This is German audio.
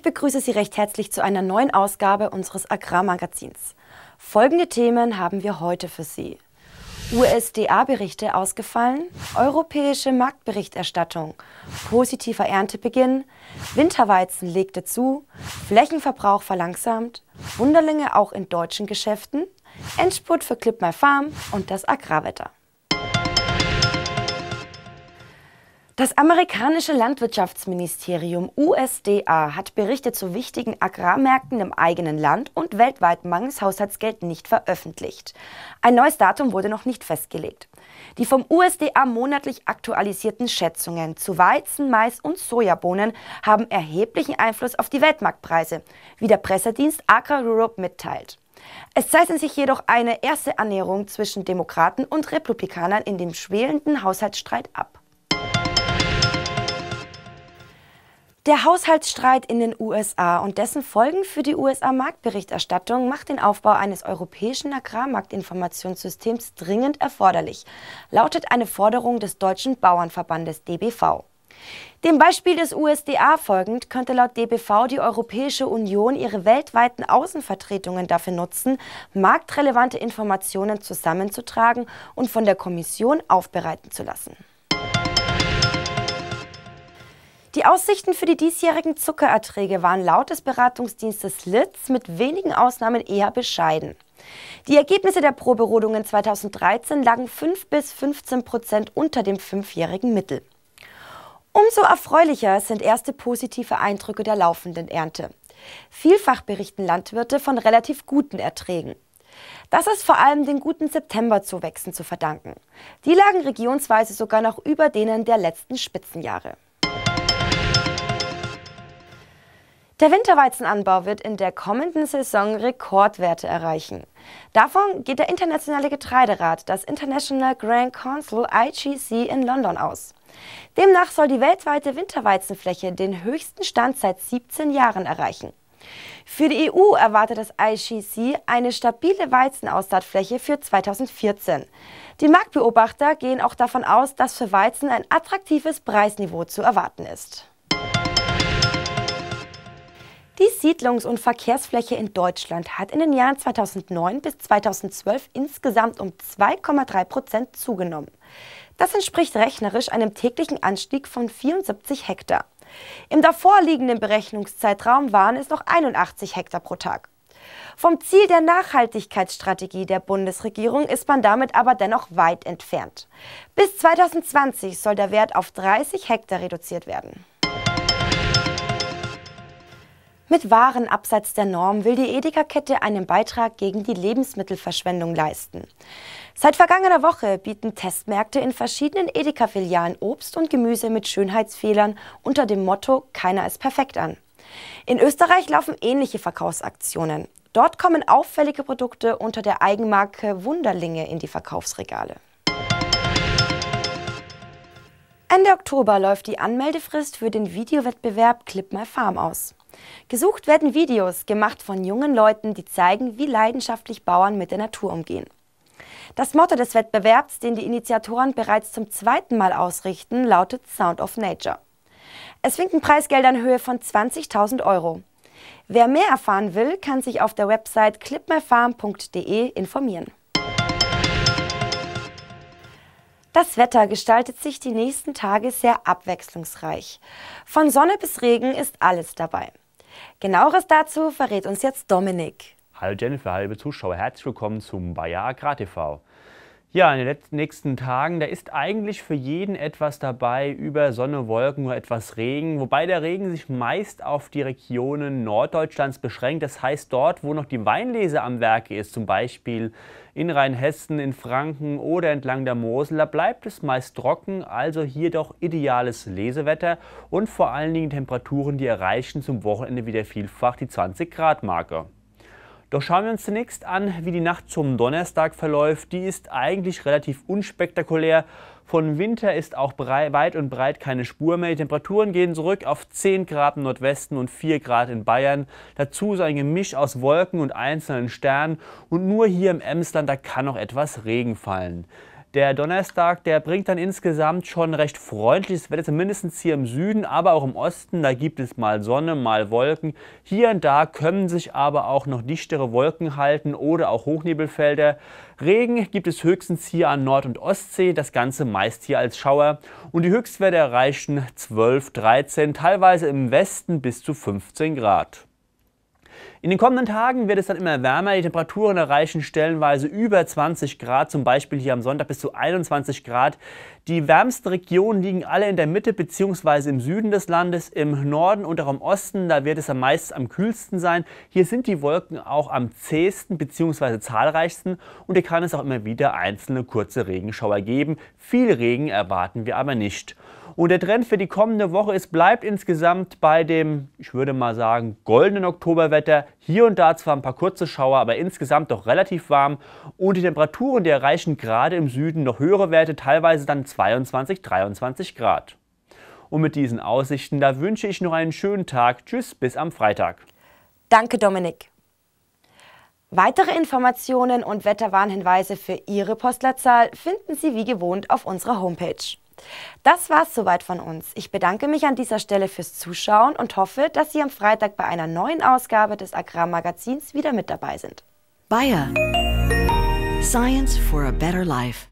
Ich begrüße Sie recht herzlich zu einer neuen Ausgabe unseres Agrarmagazins. Folgende Themen haben wir heute für Sie. USDA-Berichte ausgefallen, europäische Marktberichterstattung, positiver Erntebeginn, Winterweizen legte zu, Flächenverbrauch verlangsamt, Wunderlinge auch in deutschen Geschäften, Endspurt für Clip My Farm und das Agrarwetter. Das amerikanische Landwirtschaftsministerium USDA hat Berichte zu wichtigen Agrarmärkten im eigenen Land und weltweit mangels Haushaltsgeld nicht veröffentlicht. Ein neues Datum wurde noch nicht festgelegt. Die vom USDA monatlich aktualisierten Schätzungen zu Weizen, Mais und Sojabohnen haben erheblichen Einfluss auf die Weltmarktpreise, wie der Pressedienst Agra Europe mitteilt. Es zeichnet sich jedoch eine erste Annäherung zwischen Demokraten und Republikanern in dem schwelenden Haushaltsstreit ab. Der Haushaltsstreit in den USA und dessen Folgen für die USA-Marktberichterstattung macht den Aufbau eines europäischen Agrarmarktinformationssystems dringend erforderlich, lautet eine Forderung des Deutschen Bauernverbandes DBV. Dem Beispiel des USDA folgend könnte laut DBV die Europäische Union ihre weltweiten Außenvertretungen dafür nutzen, marktrelevante Informationen zusammenzutragen und von der Kommission aufbereiten zu lassen. Die Aussichten für die diesjährigen Zuckererträge waren laut des Beratungsdienstes Litz mit wenigen Ausnahmen eher bescheiden. Die Ergebnisse der Proberodungen 2013 lagen 5 bis 15 Prozent unter dem fünfjährigen Mittel. Umso erfreulicher sind erste positive Eindrücke der laufenden Ernte. Vielfach berichten Landwirte von relativ guten Erträgen. Das ist vor allem den guten Septemberzuwächsen zu verdanken. Die lagen regionsweise sogar noch über denen der letzten Spitzenjahre. Der Winterweizenanbau wird in der kommenden Saison Rekordwerte erreichen. Davon geht der internationale Getreiderat, das International Grand Council IGC in London aus. Demnach soll die weltweite Winterweizenfläche den höchsten Stand seit 17 Jahren erreichen. Für die EU erwartet das IGC eine stabile Weizenaussaatfläche für 2014. Die Marktbeobachter gehen auch davon aus, dass für Weizen ein attraktives Preisniveau zu erwarten ist. Die Siedlungs- und Verkehrsfläche in Deutschland hat in den Jahren 2009 bis 2012 insgesamt um 2,3 Prozent zugenommen. Das entspricht rechnerisch einem täglichen Anstieg von 74 Hektar. Im davorliegenden Berechnungszeitraum waren es noch 81 Hektar pro Tag. Vom Ziel der Nachhaltigkeitsstrategie der Bundesregierung ist man damit aber dennoch weit entfernt. Bis 2020 soll der Wert auf 30 Hektar reduziert werden. Mit Waren abseits der Norm will die Edeka-Kette einen Beitrag gegen die Lebensmittelverschwendung leisten. Seit vergangener Woche bieten Testmärkte in verschiedenen Edeka-Filialen Obst und Gemüse mit Schönheitsfehlern unter dem Motto Keiner ist perfekt an. In Österreich laufen ähnliche Verkaufsaktionen. Dort kommen auffällige Produkte unter der Eigenmarke Wunderlinge in die Verkaufsregale. Ende Oktober läuft die Anmeldefrist für den Videowettbewerb Clip My Farm aus. Gesucht werden Videos, gemacht von jungen Leuten, die zeigen, wie leidenschaftlich Bauern mit der Natur umgehen. Das Motto des Wettbewerbs, den die Initiatoren bereits zum zweiten Mal ausrichten, lautet Sound of Nature. Es winken Preisgelder in Höhe von 20.000 Euro. Wer mehr erfahren will, kann sich auf der Website clipmyfarm.de informieren. Das Wetter gestaltet sich die nächsten Tage sehr abwechslungsreich. Von Sonne bis Regen ist alles dabei. Genaueres dazu verrät uns jetzt Dominik. Hallo Jennifer, halbe Zuschauer, herzlich willkommen zum Bayer Agrar TV. Ja, in den letzten, nächsten Tagen, da ist eigentlich für jeden etwas dabei, über Sonne, Wolken, nur etwas Regen, wobei der Regen sich meist auf die Regionen Norddeutschlands beschränkt. Das heißt, dort, wo noch die Weinlese am Werke ist, zum Beispiel in Rheinhessen, in Franken oder entlang der Mosel, da bleibt es meist trocken, also hier doch ideales Lesewetter und vor allen Dingen Temperaturen, die erreichen zum Wochenende wieder vielfach die 20 Grad Marke. Doch schauen wir uns zunächst an, wie die Nacht zum Donnerstag verläuft. Die ist eigentlich relativ unspektakulär. Von Winter ist auch breit, weit und breit keine Spur mehr. Die Temperaturen gehen zurück auf 10 Grad im Nordwesten und 4 Grad in Bayern. Dazu so ein Gemisch aus Wolken und einzelnen Sternen. Und nur hier im Emsland, da kann noch etwas Regen fallen. Der Donnerstag, der bringt dann insgesamt schon recht freundliches Wetter, zumindest hier im Süden, aber auch im Osten. Da gibt es mal Sonne, mal Wolken. Hier und da können sich aber auch noch dichtere Wolken halten oder auch Hochnebelfelder. Regen gibt es höchstens hier an Nord- und Ostsee, das Ganze meist hier als Schauer. Und die Höchstwerte erreichen 12, 13, teilweise im Westen bis zu 15 Grad. In den kommenden Tagen wird es dann immer wärmer. Die Temperaturen erreichen stellenweise über 20 Grad, zum Beispiel hier am Sonntag bis zu 21 Grad. Die wärmsten Regionen liegen alle in der Mitte bzw. im Süden des Landes, im Norden und auch im Osten. Da wird es am meisten am kühlsten sein. Hier sind die Wolken auch am zähesten bzw. zahlreichsten und hier kann es auch immer wieder einzelne kurze Regenschauer geben. Viel Regen erwarten wir aber nicht. Und der Trend für die kommende Woche ist, bleibt insgesamt bei dem, ich würde mal sagen, goldenen Oktoberwetter. Hier und da zwar ein paar kurze Schauer, aber insgesamt doch relativ warm. Und die Temperaturen, die erreichen gerade im Süden noch höhere Werte, teilweise dann 22, 23 Grad. Und mit diesen Aussichten, da wünsche ich noch einen schönen Tag. Tschüss, bis am Freitag. Danke, Dominik. Weitere Informationen und Wetterwarnhinweise für Ihre Postleitzahl finden Sie wie gewohnt auf unserer Homepage. Das war's soweit von uns. Ich bedanke mich an dieser Stelle fürs Zuschauen und hoffe, dass Sie am Freitag bei einer neuen Ausgabe des Agrarmagazins wieder mit dabei sind. Bayer. Science for a better life.